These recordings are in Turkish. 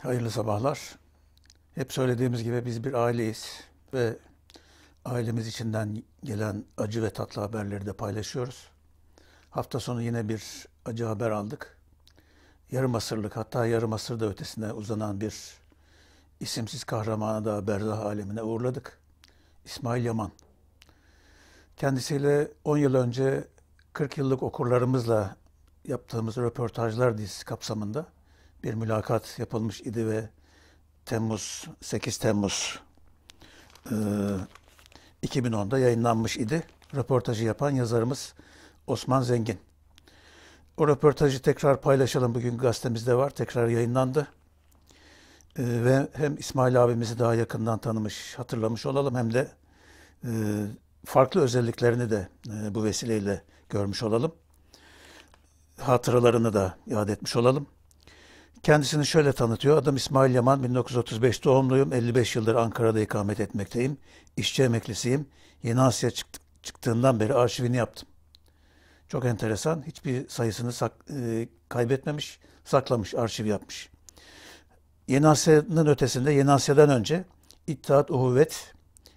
Hayırlı sabahlar. Hep söylediğimiz gibi biz bir aileyiz ve ailemiz içinden gelen acı ve tatlı haberleri de paylaşıyoruz. Hafta sonu yine bir acı haber aldık. Yarım asırlık hatta yarım asır da ötesine uzanan bir isimsiz kahramana da berzah alemine uğurladık. İsmail Yaman. Kendisiyle 10 yıl önce 40 yıllık okurlarımızla yaptığımız röportajlar dizisi kapsamında bir mülakat yapılmış idi ve Temmuz 8 Temmuz e, 2010'da yayınlanmış idi. Röportajı yapan yazarımız Osman Zengin. O röportajı tekrar paylaşalım. Bugün gazetemizde var. Tekrar yayınlandı. E, ve hem İsmail abimizi daha yakından tanımış, hatırlamış olalım hem de e, farklı özelliklerini de e, bu vesileyle görmüş olalım. Hatıralarını da iade etmiş olalım. Kendisini şöyle tanıtıyor. Adım İsmail Yaman, 1935 doğumluyum. 55 yıldır Ankara'da ikamet etmekteyim. İşçi emeklisiyim. Yeni Asya çıktığından beri arşivini yaptım. Çok enteresan. Hiçbir sayısını sak, e, kaybetmemiş, saklamış, arşiv yapmış. Yeni Asya'nın ötesinde, Yeni Asya'dan önce İttihat, Uhuvvet,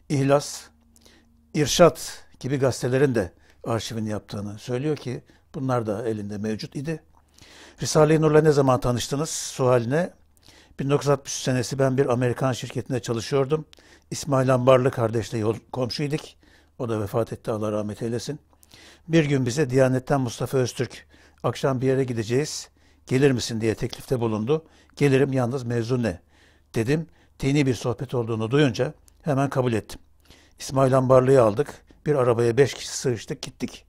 İhlas, İrşat gibi gazetelerin de arşivini yaptığını söylüyor ki bunlar da elinde mevcut idi. Risale-i Nur'la ne zaman tanıştınız sualine? 1963 senesi ben bir Amerikan şirketinde çalışıyordum. İsmail Ambarlı kardeşle yol, komşuyduk. O da vefat etti Allah rahmet eylesin. Bir gün bize Diyanet'ten Mustafa Öztürk akşam bir yere gideceğiz. Gelir misin diye teklifte bulundu. Gelirim yalnız mevzu ne? Dedim. Dini bir sohbet olduğunu duyunca hemen kabul ettim. İsmail Ambarlı'yı aldık. Bir arabaya beş kişi sığıştık gittik.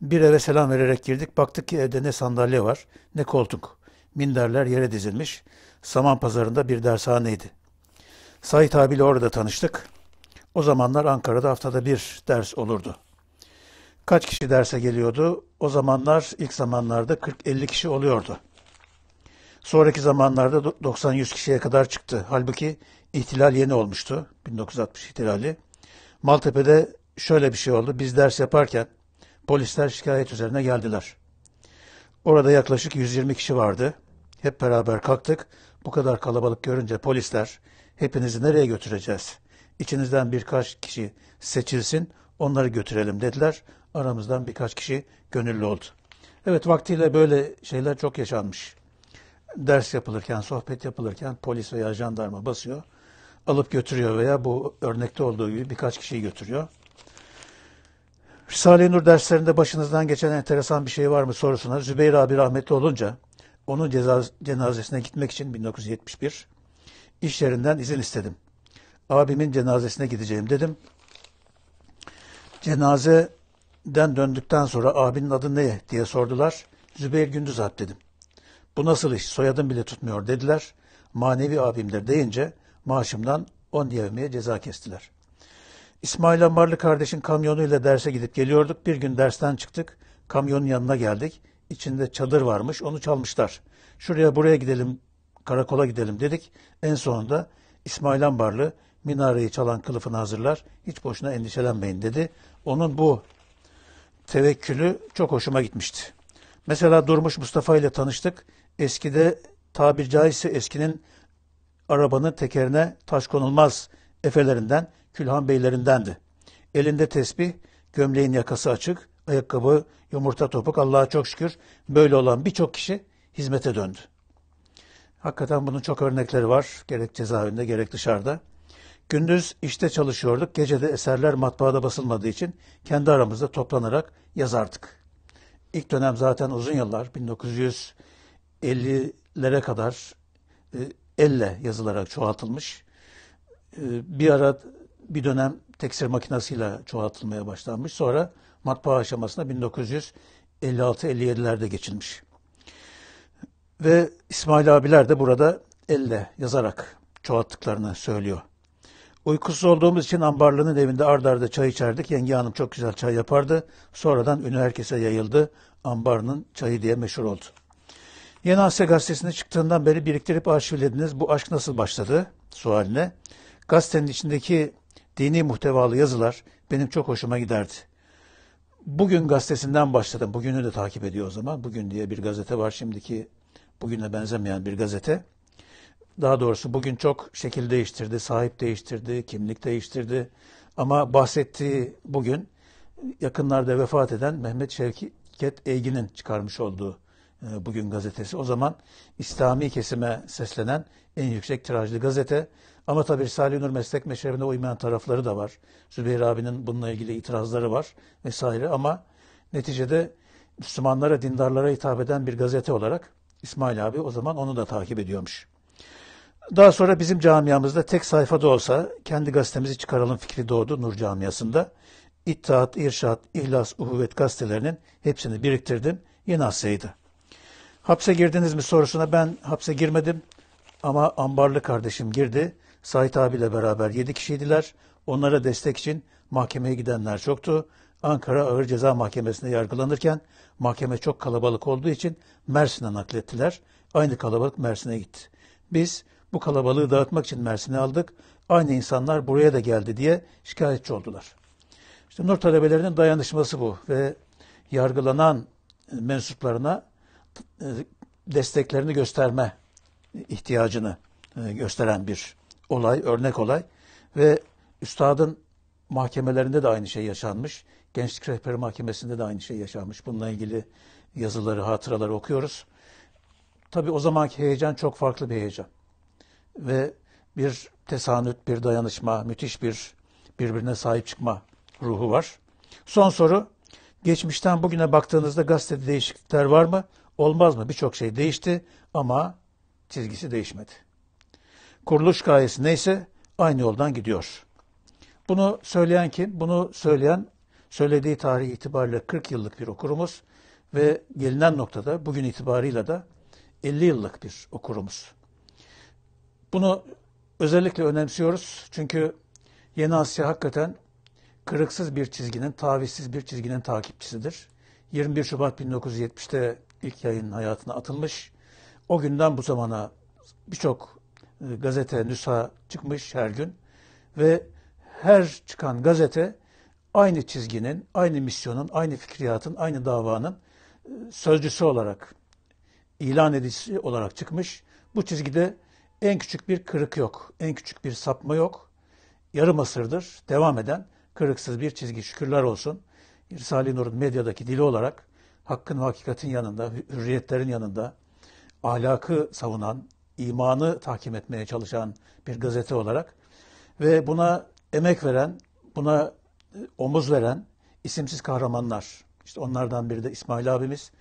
Bir eve selam vererek girdik. Baktık ki evde ne sandalye var ne koltuk. Minderler yere dizilmiş. Saman pazarında bir dershaneydi. Sait abiyle orada tanıştık. O zamanlar Ankara'da haftada bir ders olurdu. Kaç kişi derse geliyordu? O zamanlar ilk zamanlarda 40-50 kişi oluyordu. Sonraki zamanlarda 90-100 kişiye kadar çıktı. Halbuki ihtilal yeni olmuştu. 1960 ihtilali. Maltepe'de şöyle bir şey oldu. Biz ders yaparken Polisler şikayet üzerine geldiler. Orada yaklaşık 120 kişi vardı. Hep beraber kalktık. Bu kadar kalabalık görünce polisler hepinizi nereye götüreceğiz? İçinizden birkaç kişi seçilsin, onları götürelim dediler. Aramızdan birkaç kişi gönüllü oldu. Evet vaktiyle böyle şeyler çok yaşanmış. Ders yapılırken, sohbet yapılırken polis veya jandarma basıyor, alıp götürüyor veya bu örnekte olduğu gibi birkaç kişiyi götürüyor. Risale-i Nur derslerinde başınızdan geçen enteresan bir şey var mı sorusuna Zübeyir abi rahmetli olunca onun cezaz, cenazesine gitmek için 1971 iş yerinden izin istedim. Abimin cenazesine gideceğim dedim. Cenazeden döndükten sonra abinin adı ne diye sordular. Zübeyir Gündüz Alp dedim. Bu nasıl iş soyadım bile tutmuyor dediler. Manevi abimdir deyince maaşımdan 10 yevmiye ceza kestiler. İsmail Amarlı kardeşin kamyonuyla derse gidip geliyorduk. Bir gün dersten çıktık. Kamyonun yanına geldik. İçinde çadır varmış. Onu çalmışlar. Şuraya buraya gidelim, karakola gidelim dedik. En sonunda İsmail Ambarlı minareyi çalan kılıfını hazırlar. Hiç boşuna endişelenmeyin dedi. Onun bu tevekkülü çok hoşuma gitmişti. Mesela Durmuş Mustafa ile tanıştık. Eskide tabir caizse eskinin arabanın tekerine taş konulmaz efelerinden Külhan beylerindendi. Elinde tesbih, gömleğin yakası açık, ayakkabı, yumurta topuk Allah'a çok şükür böyle olan birçok kişi hizmete döndü. Hakikaten bunun çok örnekleri var. Gerek cezaevinde gerek dışarıda. Gündüz işte çalışıyorduk. Gece de eserler matbaada basılmadığı için kendi aramızda toplanarak yazardık. İlk dönem zaten uzun yıllar 1950'lere kadar e, elle yazılarak çoğaltılmış. E, bir ara bir dönem teksir makinasıyla çoğaltılmaya başlanmış. Sonra matbaa aşamasına 1956-57'lerde geçilmiş. Ve İsmail abiler de burada elle yazarak çoğalttıklarını söylüyor. Uykusuz olduğumuz için ambarlının evinde ard arda çay içerdik. Yenge hanım çok güzel çay yapardı. Sonradan ünü herkese yayıldı. Ambarının çayı diye meşhur oldu. Yeni Asya Gazetesi'ne çıktığından beri biriktirip arşivlediniz. Bu aşk nasıl başladı? Sualine. Gazetenin içindeki dini muhtevalı yazılar benim çok hoşuma giderdi. Bugün gazetesinden başladım. Bugünü de takip ediyor o zaman. Bugün diye bir gazete var. Şimdiki bugüne benzemeyen bir gazete. Daha doğrusu bugün çok şekil değiştirdi, sahip değiştirdi, kimlik değiştirdi. Ama bahsettiği bugün yakınlarda vefat eden Mehmet Şevket Eygin'in çıkarmış olduğu ee, bugün gazetesi. O zaman İslami kesime seslenen en yüksek tirajlı gazete. Ama tabii Salih Nur meslek meşrebine uymayan tarafları da var. Zübeyir abinin bununla ilgili itirazları var vesaire ama neticede Müslümanlara, dindarlara hitap eden bir gazete olarak İsmail abi o zaman onu da takip ediyormuş. Daha sonra bizim camiamızda tek sayfada olsa kendi gazetemizi çıkaralım fikri doğdu Nur Camiası'nda. İttihat, İrşat, İhlas, Uhuvvet gazetelerinin hepsini biriktirdim. Yeni Asya'ydı. Hapse girdiniz mi sorusuna ben hapse girmedim ama ambarlı kardeşim girdi. Sait abiyle beraber 7 kişiydiler. Onlara destek için mahkemeye gidenler çoktu. Ankara Ağır Ceza Mahkemesi'nde yargılanırken mahkeme çok kalabalık olduğu için Mersin'e naklettiler. Aynı kalabalık Mersin'e gitti. Biz bu kalabalığı dağıtmak için Mersin'e aldık. Aynı insanlar buraya da geldi diye şikayetçi oldular. İşte Nur talebelerinin dayanışması bu ve yargılanan mensuplarına e, desteklerini gösterme ihtiyacını e, gösteren bir olay, örnek olay. Ve üstadın mahkemelerinde de aynı şey yaşanmış. Gençlik Rehberi Mahkemesi'nde de aynı şey yaşanmış. Bununla ilgili yazıları, hatıraları okuyoruz. Tabii o zamanki heyecan çok farklı bir heyecan. Ve bir tesanüt, bir dayanışma, müthiş bir birbirine sahip çıkma ruhu var. Son soru Geçmişten bugüne baktığınızda gazetede değişiklikler var mı? Olmaz mı? Birçok şey değişti ama çizgisi değişmedi. Kuruluş gayesi neyse aynı yoldan gidiyor. Bunu söyleyen kim? Bunu söyleyen söylediği tarih itibariyle 40 yıllık bir okurumuz ve gelinen noktada bugün itibarıyla da 50 yıllık bir okurumuz. Bunu özellikle önemsiyoruz çünkü Yeni Asya hakikaten kırıksız bir çizginin, tavizsiz bir çizginin takipçisidir. 21 Şubat 1970'te ilk yayın hayatına atılmış. O günden bu zamana birçok e, gazete, nüsha çıkmış her gün ve her çıkan gazete aynı çizginin, aynı misyonun, aynı fikriyatın, aynı davanın e, sözcüsü olarak, ilan edicisi olarak çıkmış. Bu çizgide en küçük bir kırık yok, en küçük bir sapma yok. Yarım asırdır devam eden kırıksız bir çizgi şükürler olsun. Risale-i Nur'un medyadaki dili olarak hakkın ve hakikatin yanında, hürriyetlerin yanında ahlakı savunan, imanı tahkim etmeye çalışan bir gazete olarak ve buna emek veren, buna e, omuz veren isimsiz kahramanlar. İşte onlardan biri de İsmail abimiz.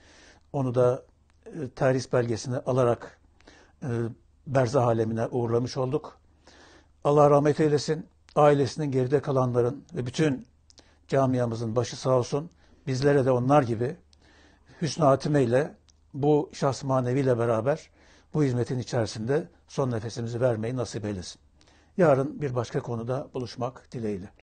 Onu da e, terhis belgesini alarak e, berzah alemine uğurlamış olduk. Allah rahmet eylesin ailesinin geride kalanların ve bütün camiamızın başı sağ olsun. Bizlere de onlar gibi hüsnü hatime bu şahs maneviyle beraber bu hizmetin içerisinde son nefesimizi vermeyi nasip eylesin. Yarın bir başka konuda buluşmak dileğiyle.